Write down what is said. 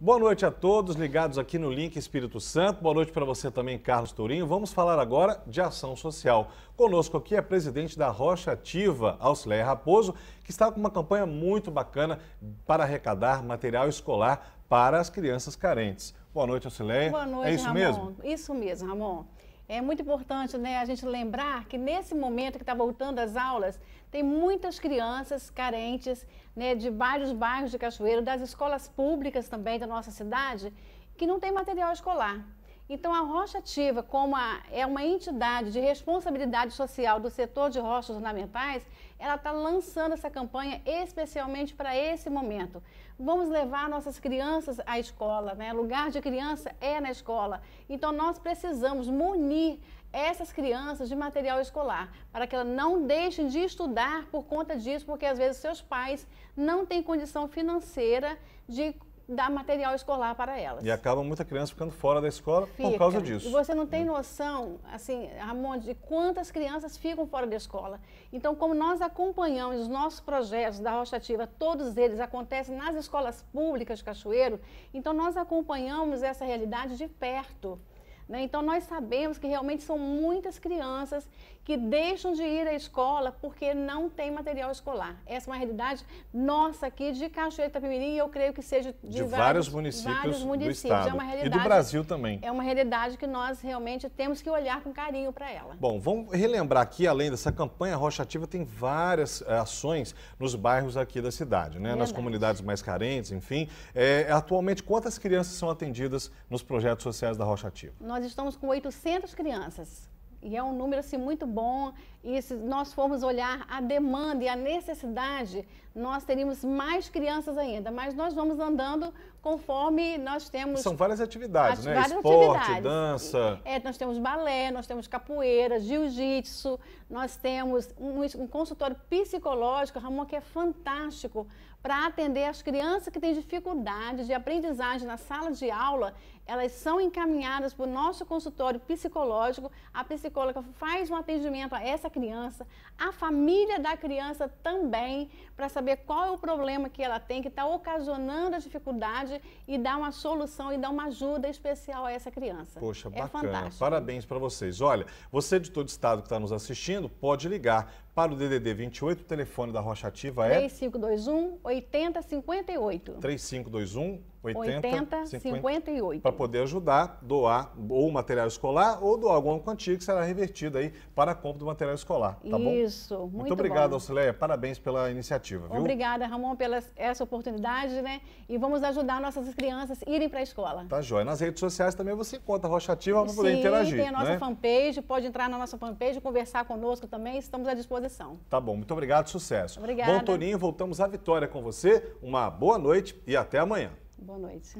Boa noite a todos ligados aqui no Link Espírito Santo. Boa noite para você também, Carlos Tourinho. Vamos falar agora de ação social. Conosco aqui é presidente da Rocha Ativa, Auxilé Raposo, que está com uma campanha muito bacana para arrecadar material escolar para as crianças carentes. Boa noite, Auxilé. Boa noite, é isso Ramon. Mesmo? Isso mesmo, Ramon. É muito importante né, a gente lembrar que nesse momento que está voltando às aulas, tem muitas crianças carentes né, de vários bairros de Cachoeiro, das escolas públicas também da nossa cidade, que não tem material escolar. Então, a rocha ativa, como a, é uma entidade de responsabilidade social do setor de rochas ornamentais, ela está lançando essa campanha especialmente para esse momento. Vamos levar nossas crianças à escola, né? Lugar de criança é na escola. Então, nós precisamos munir essas crianças de material escolar, para que elas não deixem de estudar por conta disso, porque às vezes seus pais não têm condição financeira de dar material escolar para elas. E acaba muita criança ficando fora da escola Fica. por causa disso. E você não tem hum. noção, assim, Ramon, de quantas crianças ficam fora da escola. Então, como nós acompanhamos os nossos projetos da Rocha Ativa, todos eles acontecem nas escolas públicas de Cachoeiro, então nós acompanhamos essa realidade de perto. Né? Então, nós sabemos que realmente são muitas crianças que deixam de ir à escola porque não tem material escolar. Essa é uma realidade nossa aqui de Cachoeira Itapemirim e eu creio que seja de, de vários, vários, municípios vários, municípios, do estado. É uma realidade, e do Brasil também. É uma realidade que nós realmente temos que olhar com carinho para ela. Bom, vamos relembrar aqui, além dessa campanha, a Rocha Ativa tem várias eh, ações nos bairros aqui da cidade, né? nas comunidades mais carentes, enfim. É, atualmente, quantas crianças são atendidas nos projetos sociais da Rocha Ativa? Nós nós estamos com 800 crianças e é um número assim, muito bom. E se nós formos olhar a demanda e a necessidade, nós teríamos mais crianças ainda. Mas nós vamos andando conforme nós temos. São várias atividades, né? Várias Esporte, atividades. dança. É, nós temos balé, nós temos capoeira, jiu-jitsu, nós temos um, um consultório psicológico, Ramon, que é fantástico para atender as crianças que têm dificuldades de aprendizagem na sala de aula. Elas são encaminhadas para o nosso consultório psicológico. A psicóloga psicóloga faz um atendimento a essa criança, a família da criança também, para saber qual é o problema que ela tem, que está ocasionando a dificuldade e dar uma solução e dar uma ajuda especial a essa criança. Poxa, é bacana. Fantástico. para vocês. Olha, você de todo estado que está nos assistindo, pode ligar para o DDD 28, o telefone da Rocha Ativa é... 3521-8058. 3521 80, 50, 58. Para poder ajudar, doar ou material escolar ou doar alguma quantia que será revertida aí para a compra do material escolar, tá Isso, bom? muito, muito obrigado, bom. Auxileia, parabéns pela iniciativa, viu? Obrigada, Ramon, pela essa oportunidade, né? E vamos ajudar nossas crianças a irem para a escola. Tá joia. Nas redes sociais também você encontra a Rocha Ativa para poder interagir, tem a nossa né? fanpage, pode entrar na nossa fanpage, conversar conosco também, estamos à disposição. Tá bom, muito obrigado, sucesso. Obrigada. Bom, Toninho, voltamos à vitória com você, uma boa noite e até amanhã. Boa noite.